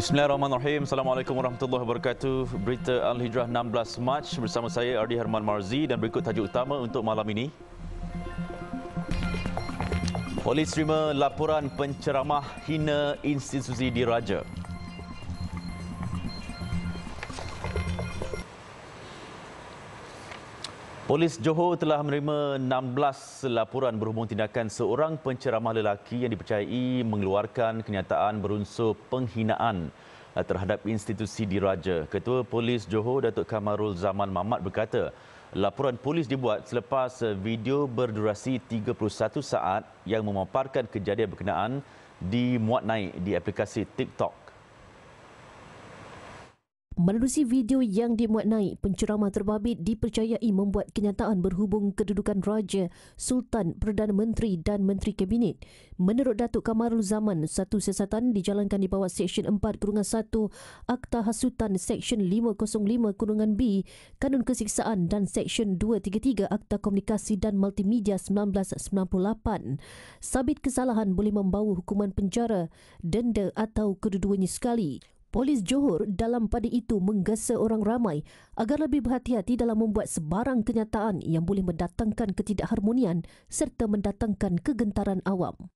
Bismillahirrahmanirrahim. Assalamualaikum warahmatullahi wabarakatuh. Berita Al-Hijrah 16 Mac bersama saya Ardi Herman Marzi dan berikut tajuk utama untuk malam ini. Polis terima laporan penceramah hina institusi diraja. Raja. Polis Johor telah menerima 16 laporan berhubung tindakan seorang penceramah lelaki yang dipercayai mengeluarkan kenyataan berunsur penghinaan eh, terhadap institusi diraja. Ketua Polis Johor Datuk Kamarul Zaman Mamat berkata, laporan polis dibuat selepas video berdurasi 31 saat yang memaparkan kejadian berkenaan dimuat naik di aplikasi TikTok. Melalui video yang dimuat naik, penceramah terbabit dipercayai membuat kenyataan berhubung kedudukan Raja, Sultan, Perdana Menteri dan Menteri Kabinet. Menurut Datuk Kamarul Zaman, satu siasatan dijalankan di bawah Seksyen 4 Kurungan 1 Akta Hasutan Seksyen 505 Kurungan B Kanun Kesiksaan dan Seksyen 233 Akta Komunikasi dan Multimedia 1998. Sabit kesalahan boleh membawa hukuman penjara, denda atau kedua-duanya sekali. Polis Johor dalam pada itu menggesa orang ramai agar lebih berhati-hati dalam membuat sebarang kenyataan yang boleh mendatangkan ketidakharmonian serta mendatangkan kegentaran awam.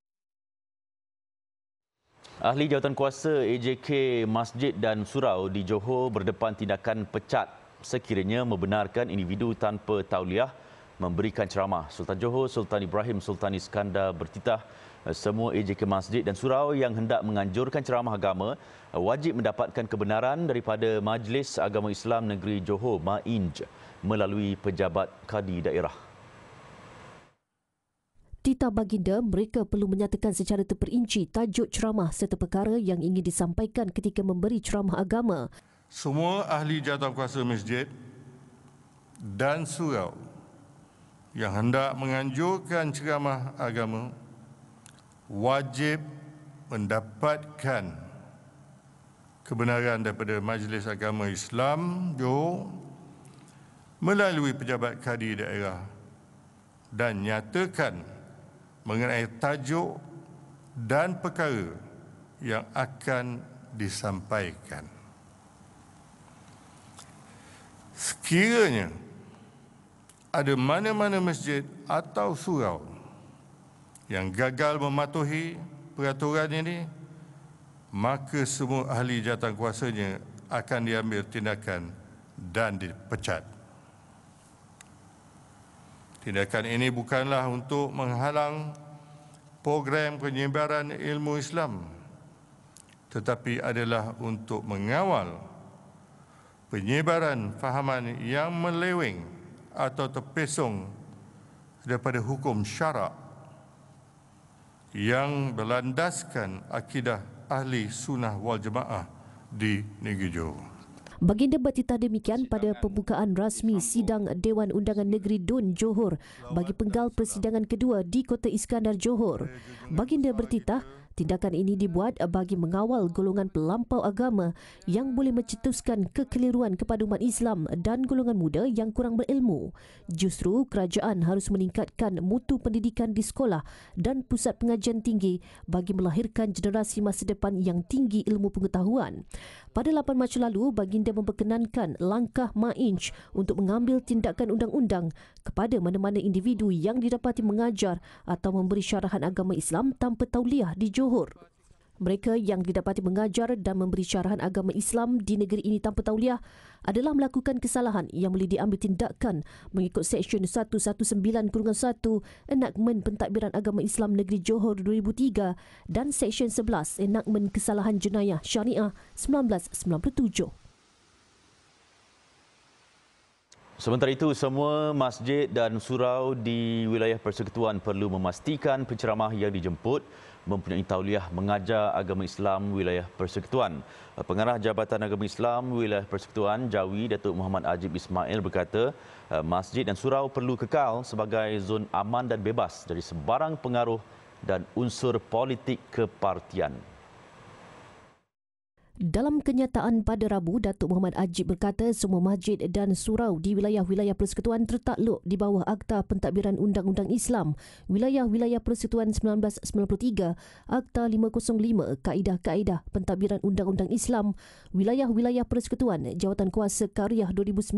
Ahli jawatan kuasa AJK Masjid dan Surau di Johor berdepan tindakan pecat sekiranya membenarkan individu tanpa tauliah memberikan ceramah. Sultan Johor Sultan Ibrahim Sultan Iskandar bertitah semua ejek masjid dan surau yang hendak menganjurkan ceramah agama wajib mendapatkan kebenaran daripada Majlis Agama Islam Negeri Johor Ma'inj melalui pejabat kadi daerah. Tita Baginda, mereka perlu menyatakan secara terperinci tajuk ceramah serta perkara yang ingin disampaikan ketika memberi ceramah agama. Semua ahli jawatankuasa masjid dan surau yang hendak menganjurkan ceramah agama wajib mendapatkan kebenaran daripada Majlis Agama Islam Johor melalui pejabat kadi daerah dan nyatakan mengenai tajuk dan perkara yang akan disampaikan. Sekiranya ada mana-mana masjid atau surau yang gagal mematuhi peraturan ini, maka semua ahli jawatan kuasanya akan diambil tindakan dan dipecat. Tindakan ini bukanlah untuk menghalang program penyebaran ilmu Islam tetapi adalah untuk mengawal penyebaran fahaman yang meleweng atau terpesong daripada hukum syarak yang berlandaskan akidah ahli sunnah wal jemaah di Negeri Johor. Baginda bertitah demikian pada pembukaan rasmi sidang Dewan Undangan Negeri Dun Johor bagi penggal persidangan kedua di Kota Iskandar Johor. Baginda bertitah Tindakan ini dibuat bagi mengawal golongan pelampau agama yang boleh mencetuskan kekeliruan kepada umat Islam dan golongan muda yang kurang berilmu. Justru kerajaan harus meningkatkan mutu pendidikan di sekolah dan pusat pengajian tinggi bagi melahirkan generasi masa depan yang tinggi ilmu pengetahuan pada 8 Mac lalu baginda memperkenankan langkah ma'inch untuk mengambil tindakan undang-undang kepada mana-mana individu yang didapati mengajar atau memberi syarahan agama Islam tanpa tauliah di Johor. Mereka yang didapati mengajar dan memberi carahan agama Islam di negeri ini tanpa tauliah adalah melakukan kesalahan yang boleh diambil tindakan mengikut Seksyen 119-1 Enakmen Pentadbiran Agama Islam Negeri Johor 2003 dan Seksyen 11 Enakmen Kesalahan Jenayah Syariah 1997. Sementara itu, semua masjid dan surau di wilayah persekutuan perlu memastikan penceramah yang dijemput mempunyai tauliah mengajar agama Islam wilayah Persekutuan. Pengarah Jabatan Agama Islam Wilayah Persekutuan Jawi Datuk Muhammad Ajib Ismail berkata, eh, masjid dan surau perlu kekal sebagai zon aman dan bebas dari sebarang pengaruh dan unsur politik kepartian. Dalam kenyataan pada Rabu, Datuk Muhammad Ajib berkata semua masjid dan surau di wilayah-wilayah persekutuan tertakluk di bawah Akta Pentadbiran Undang-Undang Islam, Wilayah-Wilayah Persekutuan 1993, Akta 505, Kaedah-Kaedah Pentadbiran Undang-Undang Islam, Wilayah-Wilayah Persekutuan, Jawatan Kuasa Karyah 2019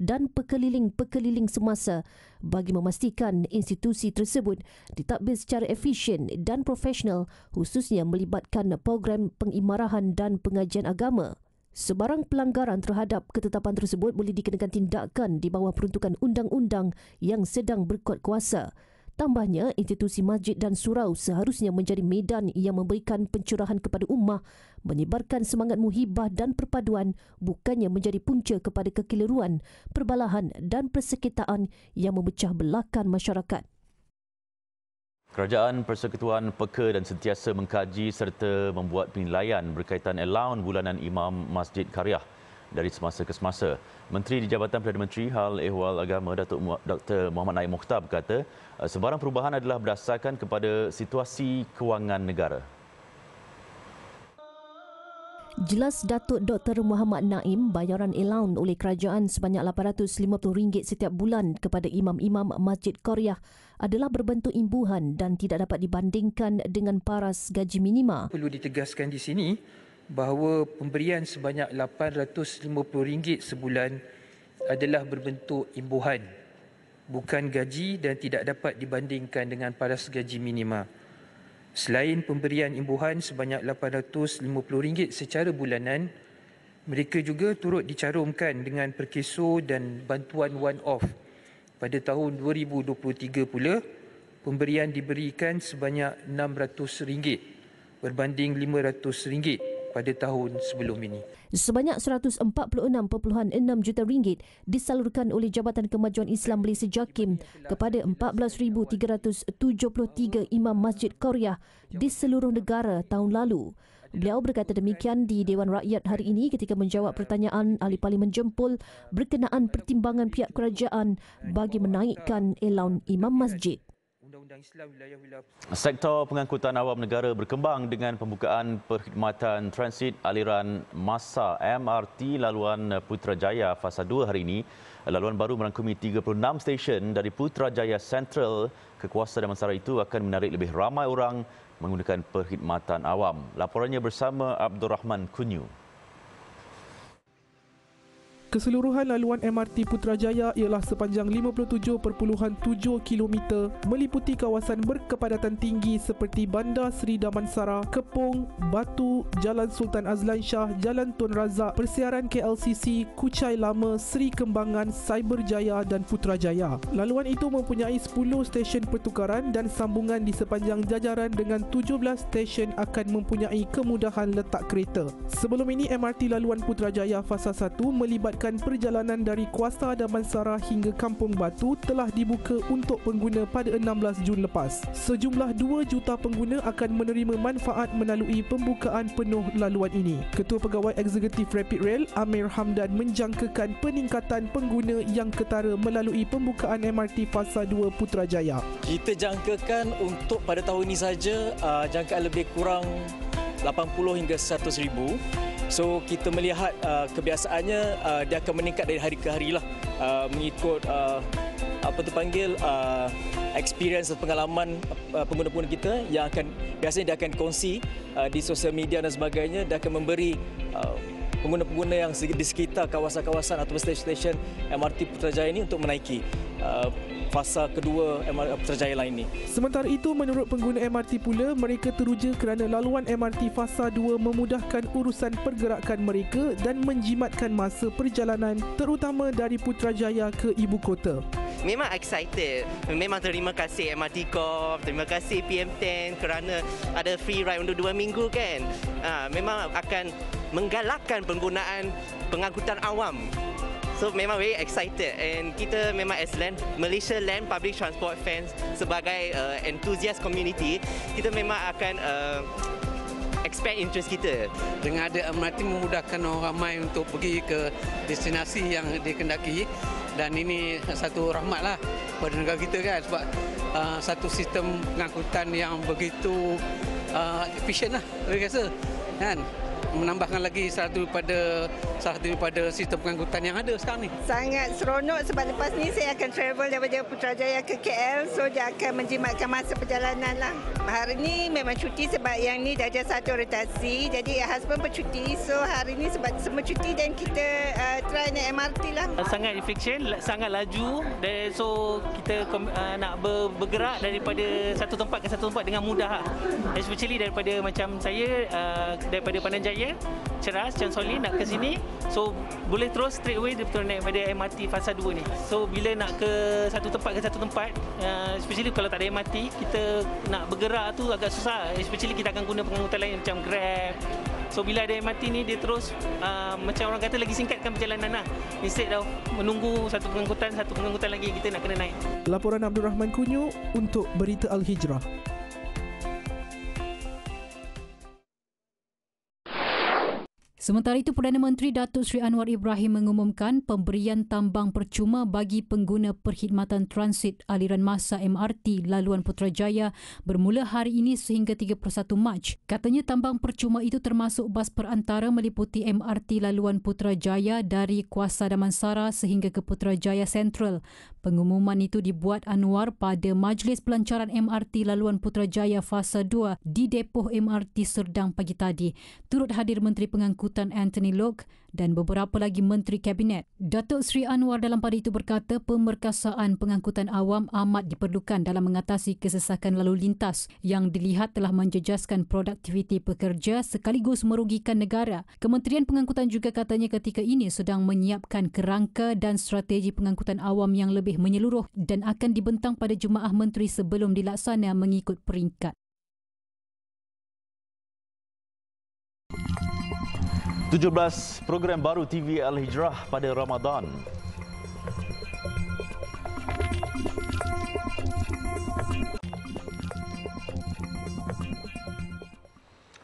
dan pekeliling-pekeliling semasa bagi memastikan institusi tersebut ditadbir secara efisien dan profesional khususnya melibatkan program pengimarahan dan pengajian agama. Sebarang pelanggaran terhadap ketetapan tersebut boleh dikenakan tindakan di bawah peruntukan undang-undang yang sedang berkuat kuasa. Tambahnya, institusi masjid dan surau seharusnya menjadi medan yang memberikan pencurahan kepada ummah, menyebarkan semangat muhibah dan perpaduan, bukannya menjadi punca kepada kekeliruan, perbalahan dan persekitaan yang memecah belakan masyarakat. Kerajaan Persekutuan Peka dan sentiasa mengkaji serta membuat penilaian berkaitan allowance bulanan imam masjid Karyah dari semasa ke semasa. Menteri di Jabatan Perdana Menteri Hal Ehwal Agama Datuk Dr. Muhammad Naim Mokhtar berkata, eh, sebarang perubahan adalah berdasarkan kepada situasi kewangan negara. Jelas Datuk Dr. Muhammad Naim, bayaran allowance oleh kerajaan sebanyak RM850 setiap bulan kepada imam-imam Masjid korea adalah berbentuk imbuhan dan tidak dapat dibandingkan dengan paras gaji minima. Perlu ditegaskan di sini, bahawa pemberian sebanyak RM850 sebulan adalah berbentuk imbuhan bukan gaji dan tidak dapat dibandingkan dengan paras gaji minima. Selain pemberian imbuhan sebanyak RM850 secara bulanan, mereka juga turut dicarumkan dengan perkeso dan bantuan one-off. Pada tahun 2023 pula, pemberian diberikan sebanyak RM600 berbanding RM500 pada tahun sebelum ini. Sebanyak 146.6 juta ringgit disalurkan oleh Jabatan Kemajuan Islam Malaysia JAKIM kepada 14373 imam masjid Korea di seluruh negara tahun lalu. Beliau berkata demikian di Dewan Rakyat hari ini ketika menjawab pertanyaan ahli parlimen jempol berkenaan pertimbangan pihak kerajaan bagi menaikkan elaun imam masjid. Sektor pengangkutan awam negara berkembang dengan pembukaan perkhidmatan transit aliran masa MRT laluan Putrajaya fasa 2 hari ini. Laluan baru merangkumi 36 stesen dari Putrajaya Central ke kuasa dan masyarakat itu akan menarik lebih ramai orang menggunakan perkhidmatan awam. Laporannya bersama Abdul Rahman Kunyu. Keseluruhan laluan MRT Putrajaya ialah sepanjang 57.7 km meliputi kawasan berkepadatan tinggi seperti Bandar Seri Damansara, Kepung, Batu, Jalan Sultan Azlan Shah, Jalan Tun Razak, Persiaran KLCC, Kucai Lama, Seri Kembangan, Cyberjaya dan Putrajaya. Laluan itu mempunyai 10 stesen pertukaran dan sambungan di sepanjang jajaran dengan 17 stesen akan mempunyai kemudahan letak kereta. Sebelum ini MRT laluan Putrajaya fasa 1 melibatkan memudahkan perjalanan dari Kuasa Damansara hingga Kampung Batu telah dibuka untuk pengguna pada 16 Jun lepas. Sejumlah 2 juta pengguna akan menerima manfaat melalui pembukaan penuh laluan ini. Ketua Pegawai Eksekutif Rapid Rail, Amir Hamdan menjangkakan peningkatan pengguna yang ketara melalui pembukaan MRT Fasa 2 Putrajaya. Kita jangkakan untuk pada tahun ini saja uh, jangkaan lebih kurang 80 hingga 100 ribu So kita melihat uh, kebiasaannya uh, dia akan meningkat dari hari ke hari lah uh, mengikut uh, apa tu panggil uh, experience atau pengalaman uh, pengguna-pengguna kita yang akan biasanya dia akan kongsi uh, di sosial media dan sebagainya dia akan memberi uh, pengguna-pengguna yang di sekitar kawasan-kawasan atau stesen-stesen MRT Putrajaya ini untuk menaiki. Uh, fasa kedua MRT lain ini. Sementara itu, menurut pengguna MRT pula, mereka teruja kerana laluan MRT fasa 2 memudahkan urusan pergerakan mereka dan menjimatkan masa perjalanan terutama dari Putrajaya ke ibu kota. Memang excited. Memang terima kasih MRT Corp, terima kasih PM10 kerana ada free ride untuk dua minggu kan. Ah, memang akan menggalakkan penggunaan pengangkutan awam So memang very excited and kita memang as land Malaysia land public transport fans sebagai uh, enthusiast community kita memang akan uh, expand interest kita dengan ada MRT memudahkan orang ramai untuk pergi ke destinasi yang dikendaki dan ini satu rahmat lah pada negara kita kan sebab uh, satu sistem pengangkutan yang begitu uh, efisien lah saya rasa kan menambahkan lagi salah satu daripada salah satu daripada sistem pengangkutan yang ada sekarang ni. Sangat seronok sebab lepas ni saya akan travel daripada Putrajaya ke KL so dia akan menjimatkan masa perjalanan lah. Hari ni memang cuti sebab yang ni dah ada satu rotasi jadi husband bercuti so hari ni sebab semua cuti dan kita uh, try naik MRT lah. Sangat efisien, sangat laju dan so kita uh, nak bergerak daripada satu tempat ke satu tempat dengan mudah lah. Especially daripada macam saya uh, daripada Pandan Jaya dia Ceras Chan Soli nak ke sini So boleh terus straight away dia betul naik pada MRT fasa 2 ni So bila nak ke satu tempat ke satu tempat uh, Especially kalau tak ada MRT Kita nak bergerak tu agak susah Especially kita akan guna pengangkutan lain macam Grab So bila ada MRT ni dia terus uh, Macam orang kata lagi singkatkan perjalanan lah Instead of menunggu satu pengangkutan Satu pengangkutan lagi kita nak kena naik Laporan Abdul Rahman Kunyu untuk Berita Al-Hijrah Sementara itu, Perdana Menteri Datuk Seri Anwar Ibrahim mengumumkan pemberian tambang percuma bagi pengguna perkhidmatan transit aliran masa MRT Laluan Putrajaya bermula hari ini sehingga 31 Mac. Katanya tambang percuma itu termasuk bas perantara meliputi MRT Laluan Putrajaya dari Kuasa Damansara sehingga ke Putrajaya Central. Pengumuman itu dibuat Anwar pada Majlis Pelancaran MRT Laluan Putrajaya Fasa 2 di Depoh MRT Serdang pagi tadi. Turut hadir Menteri Pengangkutan Sultan Anthony Lok dan beberapa lagi menteri kabinet. Datuk Sri Anwar dalam pada itu berkata pemerkasaan pengangkutan awam amat diperlukan dalam mengatasi kesesakan lalu lintas yang dilihat telah menjejaskan produktiviti pekerja sekaligus merugikan negara. Kementerian Pengangkutan juga katanya ketika ini sedang menyiapkan kerangka dan strategi pengangkutan awam yang lebih menyeluruh dan akan dibentang pada jemaah Menteri sebelum dilaksana mengikut peringkat. 17 program baru TV Al-Hijrah pada Ramadan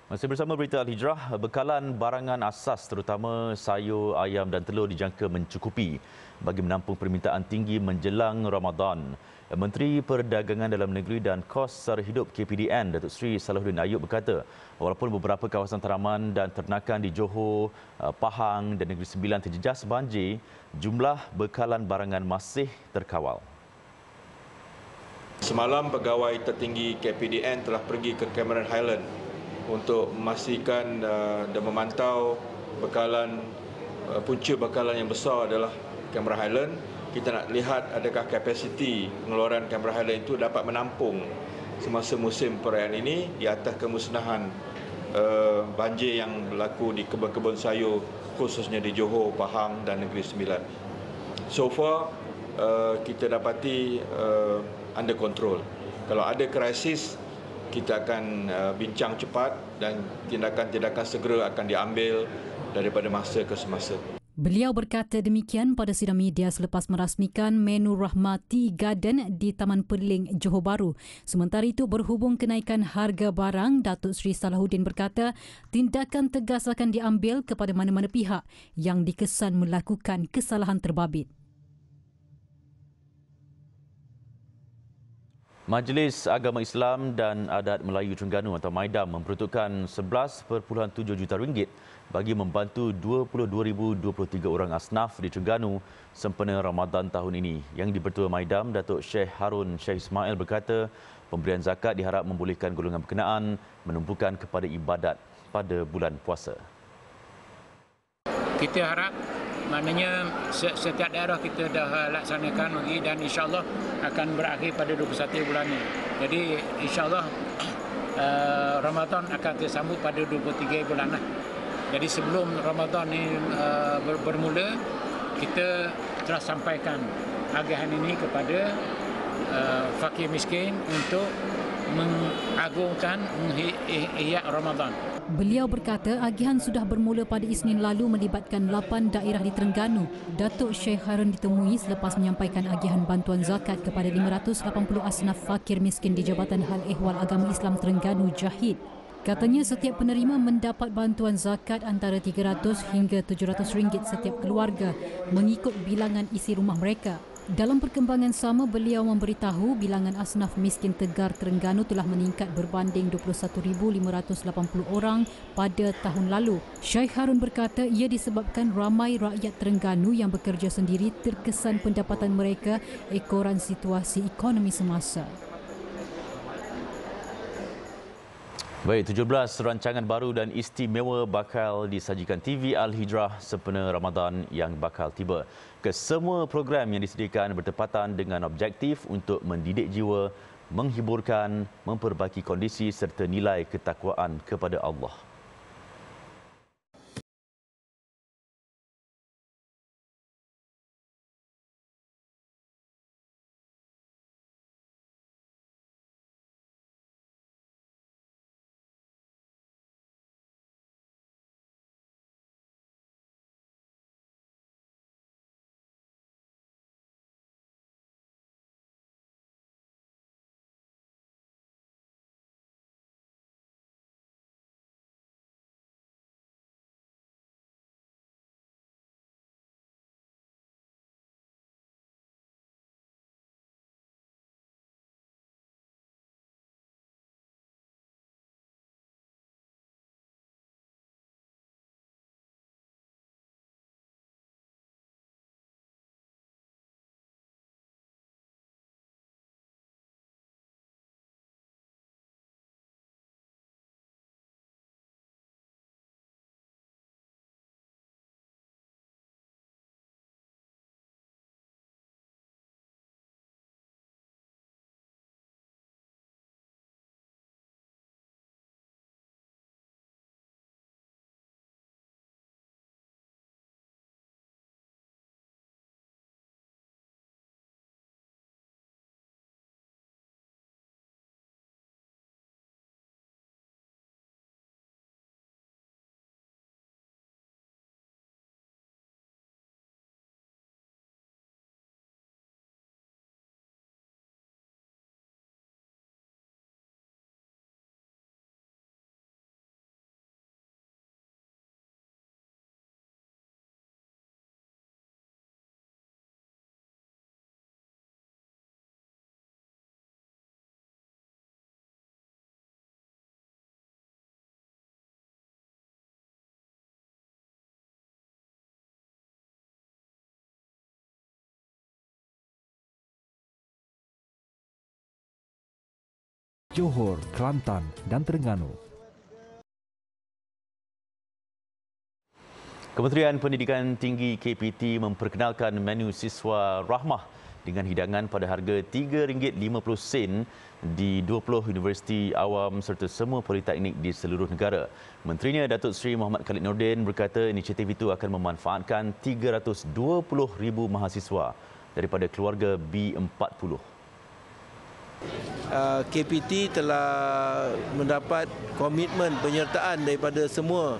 Masih bersama berita Al-Hijrah, bekalan barangan asas terutama sayur, ayam dan telur dijangka mencukupi bagi menampung permintaan tinggi menjelang Ramadan. Menteri Perdagangan Dalam Negeri dan Kos Sara Hidup KPDN, Datuk Seri Salahuddin Ayub berkata, walaupun beberapa kawasan tanaman dan ternakan di Johor, eh, Pahang dan Negeri Sembilan terjejas banjir, jumlah bekalan barangan masih terkawal. Semalam pegawai tertinggi KPDN telah pergi ke Cameron Highland untuk memastikan uh, dan memantau bekalan uh, punca bekalan yang besar adalah Kamera Highland. Kita nak lihat adakah kapasiti pengeluaran Kamera Highland itu dapat menampung semasa musim perayaan ini di atas kemusnahan uh, banjir yang berlaku di kebun-kebun sayur khususnya di Johor, Pahang dan Negeri Sembilan. So far kita dapati under control. Kalau ada krisis kita akan uh, bincang cepat dan tindakan-tindakan segera akan diambil daripada masa ke semasa. Beliau berkata demikian pada sidang media selepas merasmikan menu Rahmati Garden di Taman Perling, Johor Bahru. Sementara itu, berhubung kenaikan harga barang, Datuk Seri Salahuddin berkata tindakan tegas akan diambil kepada mana-mana pihak yang dikesan melakukan kesalahan terbabit. Majlis Agama Islam dan Adat Melayu Terengganu atau MAIDAM memperuntukkan 11.7 juta ringgit bagi membantu 22,023 orang asnaf di Terengganu sempena Ramadan tahun ini. Yang dipertua MAIDAM, Datuk Sheikh Harun Sheikh Ismail berkata, pemberian zakat diharap membolehkan golongan berkenaan menumpukan kepada ibadat pada bulan puasa. Kita harap maknanya setiap daerah kita dah laksanakan lagi dan insya Allah akan berakhir pada 21 bulan ini. Jadi insyaAllah uh, Ramadan akan tersambut pada 23 bulan. Lah. Jadi sebelum Ramadan ini uh, eh, bermula, kita telah sampaikan agihan ini kepada uh, fakir miskin untuk mengagungkan ihya Ramadan. Beliau berkata agihan sudah bermula pada Isnin lalu melibatkan 8 daerah di Terengganu. Datuk Sheikh Harun ditemui selepas menyampaikan agihan bantuan zakat kepada 580 asnaf fakir miskin di Jabatan Hal Ehwal Agama Islam Terengganu Jahid. Katanya setiap penerima mendapat bantuan zakat antara 300 hingga 700 ringgit setiap keluarga mengikut bilangan isi rumah mereka. Dalam perkembangan sama, beliau memberitahu bilangan asnaf miskin Tegar Terengganu telah meningkat berbanding 21,580 orang pada tahun lalu. Syekh Harun berkata ia disebabkan ramai rakyat Terengganu yang bekerja sendiri terkesan pendapatan mereka ekoran situasi ekonomi semasa. Baik, 17 rancangan baru dan istimewa bakal disajikan TV Al-Hijrah sempena Ramadan yang bakal tiba. Kesemua program yang disediakan bertepatan dengan objektif untuk mendidik jiwa, menghiburkan, memperbaiki kondisi serta nilai ketakwaan kepada Allah. Johor, Kelantan dan Terengganu. Kementerian Pendidikan Tinggi KPT memperkenalkan menu siswa Rahmah dengan hidangan pada harga RM3.50 di 20 universiti awam serta semua politeknik di seluruh negara. Menterinya Datuk Seri Muhammad Khalid Nordin berkata inisiatif itu akan memanfaatkan 320,000 mahasiswa daripada keluarga B40. Uh, KPT telah mendapat komitmen penyertaan daripada semua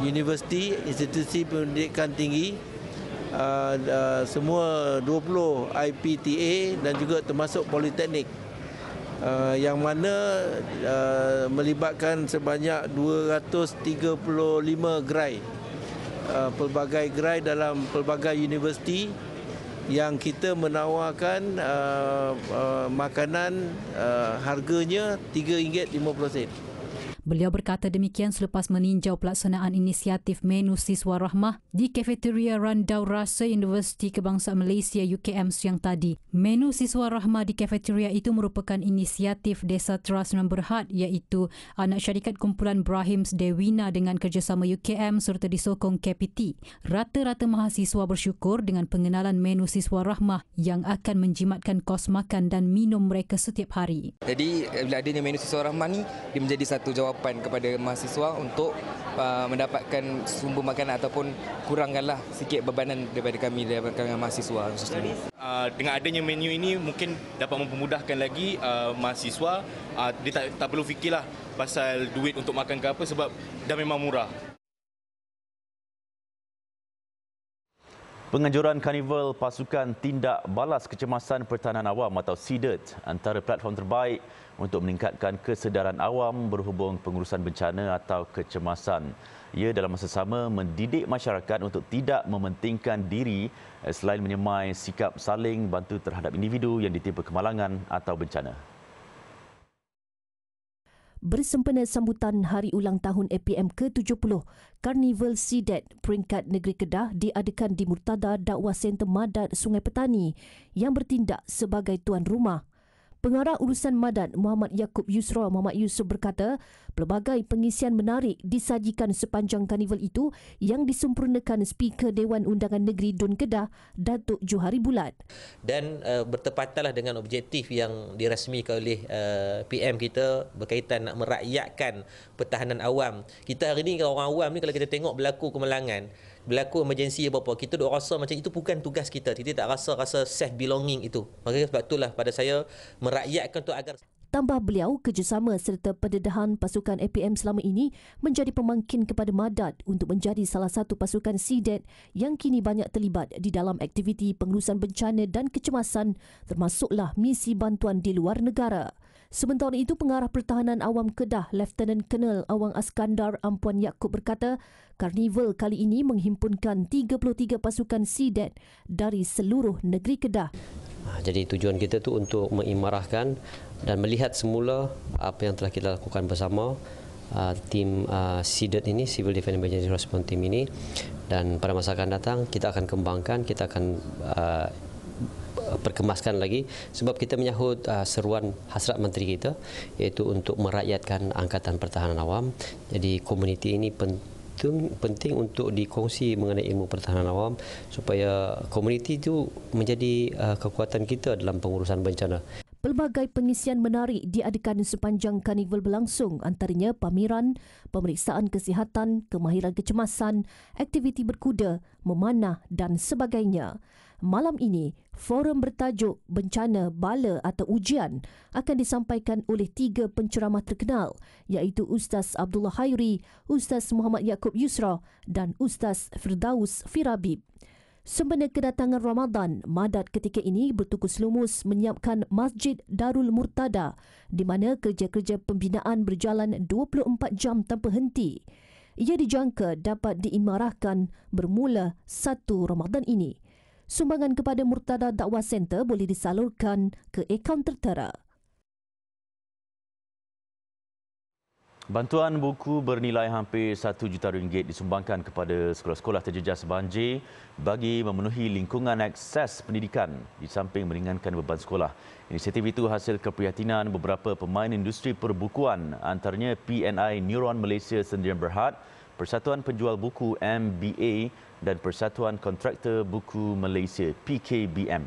universiti, institusi pendidikan tinggi, uh, uh, semua 20 IPTA dan juga termasuk politeknik yang mana melibatkan sebanyak 235 gerai pelbagai gerai dalam pelbagai universiti yang kita menawarkan uh, uh, makanan uh, harganya RM3.50. Beliau berkata demikian selepas meninjau pelaksanaan inisiatif menu siswa rahmah di kafeteria Randau Rasa Universiti Kebangsaan Malaysia UKM siang tadi. Menu siswa rahmah di kafeteria itu merupakan inisiatif Desa Trust Nombor Berhad iaitu anak syarikat kumpulan Brahims Dewina dengan kerjasama UKM serta disokong KPT. Rata-rata mahasiswa bersyukur dengan pengenalan menu siswa rahmah yang akan menjimatkan kos makan dan minum mereka setiap hari. Jadi bila adanya menu siswa rahmah ni, dia menjadi satu jawapan jawapan kepada mahasiswa untuk uh, mendapatkan sumber makanan ataupun kurangkanlah sikit bebanan daripada kami daripada kalangan mahasiswa khususnya. Uh, dengan adanya menu ini mungkin dapat mempermudahkan lagi uh, mahasiswa uh, dia tak, tak perlu fikirlah pasal duit untuk makan ke apa sebab dah memang murah. Penganjuran Karnival Pasukan Tindak Balas Kecemasan Pertahanan Awam atau SIDET antara platform terbaik untuk meningkatkan kesedaran awam berhubung pengurusan bencana atau kecemasan. Ia dalam masa sama mendidik masyarakat untuk tidak mementingkan diri eh, selain menyemai sikap saling bantu terhadap individu yang ditimpa kemalangan atau bencana bersempena sambutan hari ulang tahun APM ke-70, Karnival Sidet peringkat negeri Kedah diadakan di Murtada Dakwah Center Sungai Petani yang bertindak sebagai tuan rumah. Pengarah Urusan Madat Muhammad Yaakob Yusro Muhammad Yusof berkata, pelbagai pengisian menarik disajikan sepanjang karnival itu yang disempurnakan Speaker Dewan Undangan Negeri Dun Kedah, Datuk Johari Bulat. Dan uh, eh, bertepatanlah dengan objektif yang dirasmikan oleh uh, eh, PM kita berkaitan nak merakyatkan pertahanan awam. Kita hari ini kalau orang awam ni kalau kita tengok berlaku kemalangan, berlaku emergency apa-apa kita dok rasa macam itu bukan tugas kita kita tak rasa rasa self belonging itu maka sebab itulah pada saya merakyatkan tu agar Tambah beliau, kerjasama serta pendedahan pasukan APM selama ini menjadi pemangkin kepada Madat untuk menjadi salah satu pasukan SIDET yang kini banyak terlibat di dalam aktiviti pengurusan bencana dan kecemasan termasuklah misi bantuan di luar negara. Sementara itu, pengarah pertahanan awam Kedah, Lieutenant Colonel Awang Askandar Ampuan Yaakob berkata, Karnival kali ini menghimpunkan 33 pasukan SIDET dari seluruh negeri Kedah. Ah, jadi tujuan kita tu untuk mengimarahkan dan melihat semula apa yang telah kita lakukan bersama uh, tim uh, ah, SIDET ini, Civil Defense Emergency Response Team ini dan pada masa akan datang kita akan kembangkan, kita akan uh, Eh, perkemaskan lagi sebab kita menyahut uh, seruan hasrat menteri kita iaitu untuk merakyatkan angkatan pertahanan awam jadi komuniti ini penting penting untuk dikongsi mengenai ilmu pertahanan awam supaya komuniti itu menjadi uh, kekuatan kita dalam pengurusan bencana Pelbagai pengisian menarik diadakan sepanjang karnival berlangsung antaranya pameran, pemeriksaan kesihatan, kemahiran kecemasan, aktiviti berkuda, memanah dan sebagainya malam ini forum bertajuk Bencana, Bala atau Ujian akan disampaikan oleh tiga penceramah terkenal iaitu Ustaz Abdullah Hayri, Ustaz Muhammad Yaakob Yusra dan Ustaz Firdaus Firabib. Sempena kedatangan Ramadan, Madat ketika ini bertukus lumus menyiapkan Masjid Darul Murtada di mana kerja-kerja pembinaan berjalan 24 jam tanpa henti. Ia dijangka dapat diimarahkan bermula satu Ramadan ini sumbangan kepada Murtada Dakwah Center boleh disalurkan ke akaun tertera. Bantuan buku bernilai hampir satu juta ringgit disumbangkan kepada sekolah-sekolah terjejas banjir bagi memenuhi lingkungan akses pendidikan di samping meringankan beban sekolah. Inisiatif itu hasil keprihatinan beberapa pemain industri perbukuan antaranya PNI Neuron Malaysia Sendirian Berhad, Persatuan Penjual Buku MBA dan Persatuan Kontraktor Buku Malaysia PKBM.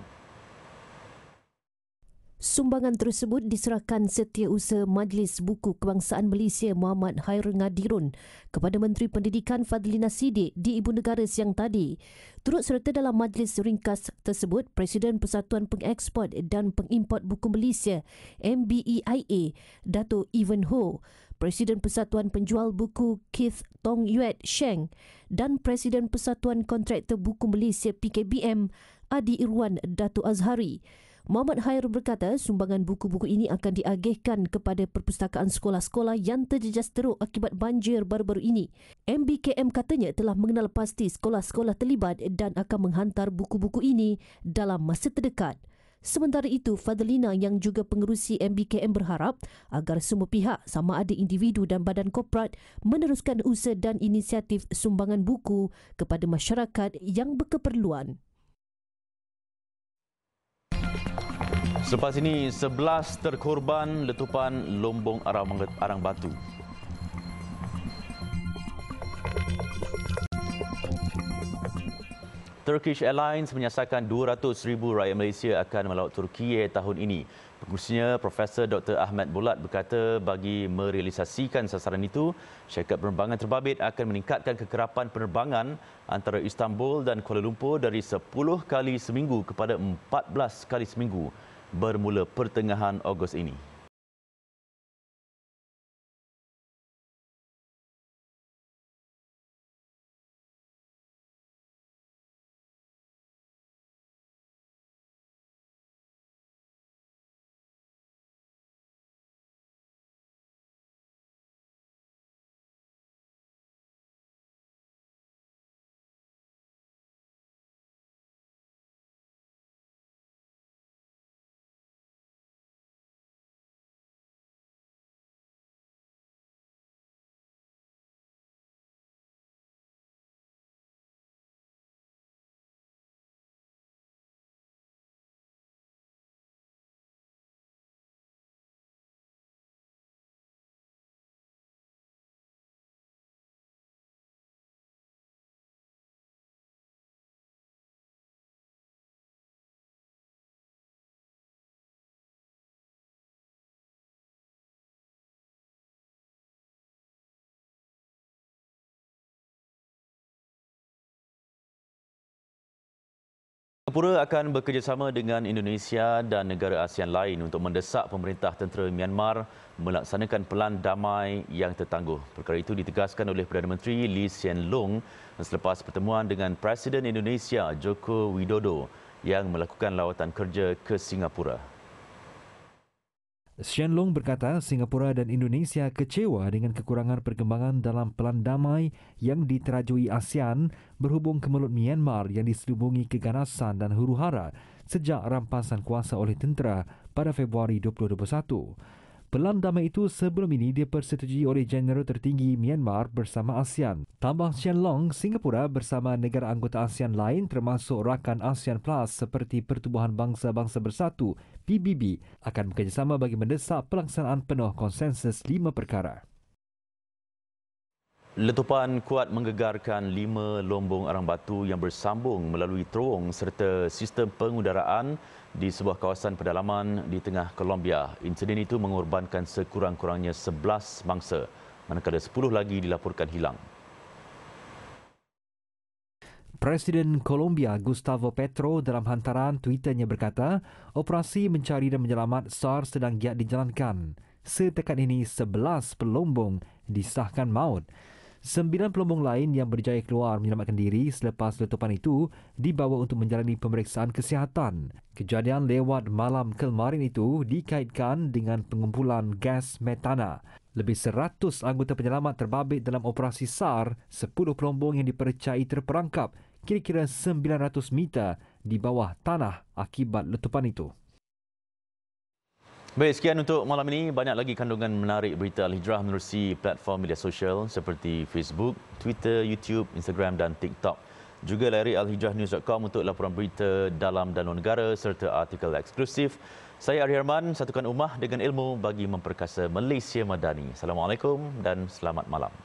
Sumbangan tersebut diserahkan setiausaha Majlis Buku Kebangsaan Malaysia Muhammad Hair Ngadirun kepada Menteri Pendidikan Fadlina Sidik di Ibu Negara siang tadi. Turut serta dalam majlis ringkas tersebut, Presiden Persatuan Pengeksport dan Pengimport Buku Malaysia MBEIA, Dato' Ivan Ho, Presiden Persatuan Penjual Buku Keith Tong Yuet Sheng dan Presiden Persatuan Kontraktor Buku Malaysia PKBM Adi Irwan Datu Azhari. Muhammad Hair berkata sumbangan buku-buku ini akan diagihkan kepada perpustakaan sekolah-sekolah yang terjejas teruk akibat banjir baru-baru ini. MBKM katanya telah mengenal pasti sekolah-sekolah terlibat dan akan menghantar buku-buku ini dalam masa terdekat. Sementara itu, Fadlina yang juga pengerusi MBKM berharap agar semua pihak sama ada individu dan badan korporat meneruskan usaha dan inisiatif sumbangan buku kepada masyarakat yang berkeperluan. Selepas ini, 11 terkorban letupan lombong arang, arang batu. Turkish Airlines menyasarkan 200,000 rakyat Malaysia akan melaut Turki tahun ini. Pengurusnya Profesor Dr. Ahmad Bulat berkata bagi merealisasikan sasaran itu, syarikat penerbangan terbabit akan meningkatkan kekerapan penerbangan antara Istanbul dan Kuala Lumpur dari 10 kali seminggu kepada 14 kali seminggu bermula pertengahan Ogos ini. Singapura akan bekerjasama dengan Indonesia dan negara ASEAN lain untuk mendesak pemerintah tentera Myanmar melaksanakan pelan damai yang tertangguh. Perkara itu ditegaskan oleh Perdana Menteri Lee Hsien Loong selepas pertemuan dengan Presiden Indonesia Joko Widodo yang melakukan lawatan kerja ke Singapura. Shen Long berkata Singapura dan Indonesia kecewa dengan kekurangan perkembangan dalam pelan damai yang diterajui ASEAN berhubung kemelut Myanmar yang diselubungi keganasan dan huru-hara sejak rampasan kuasa oleh tentera pada Februari 2021. Pelan damai itu sebelum ini dipersetujui oleh Jeneral Tertinggi Myanmar bersama ASEAN. Tambah Sian Long, Singapura bersama negara anggota ASEAN lain termasuk rakan ASEAN Plus seperti Pertubuhan Bangsa-Bangsa Bersatu, PBB, akan bekerjasama bagi mendesak pelaksanaan penuh konsensus lima perkara. Letupan kuat menggegarkan lima lombong arang batu yang bersambung melalui terowong serta sistem pengudaraan di sebuah kawasan pedalaman di tengah Kolombia, Insiden itu mengorbankan sekurang-kurangnya 11 mangsa, manakala 10 lagi dilaporkan hilang. Presiden Kolombia Gustavo Petro dalam hantaran Twitternya berkata, operasi mencari dan menyelamat SAR sedang giat dijalankan. Setakat ini, 11 pelombong disahkan maut. Sembilan pelombong lain yang berjaya keluar menyelamatkan diri selepas letupan itu dibawa untuk menjalani pemeriksaan kesihatan. Kejadian lewat malam kemarin itu dikaitkan dengan pengumpulan gas metana. Lebih seratus anggota penyelamat terbabit dalam operasi SAR, Sepuluh pelombong yang dipercayai terperangkap kira-kira 900 meter di bawah tanah akibat letupan itu. Baik, sekian untuk malam ini. Banyak lagi kandungan menarik berita Al-Hijrah menerusi platform media sosial seperti Facebook, Twitter, YouTube, Instagram dan TikTok. Juga layari alhijrahnews.com untuk laporan berita dalam dan luar negara serta artikel eksklusif. Saya Ari Herman, satukan umah dengan ilmu bagi memperkasa Malaysia Madani. Assalamualaikum dan selamat malam.